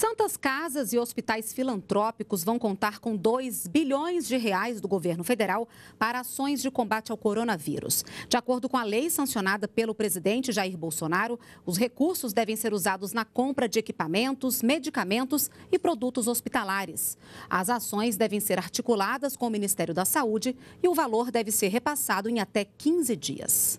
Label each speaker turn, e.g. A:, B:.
A: Santas Casas e hospitais filantrópicos vão contar com 2 bilhões de reais do governo federal para ações de combate ao coronavírus. De acordo com a lei sancionada pelo presidente Jair Bolsonaro, os recursos devem ser usados na compra de equipamentos, medicamentos e produtos hospitalares. As ações devem ser articuladas com o Ministério da Saúde e o valor deve ser repassado em até 15 dias.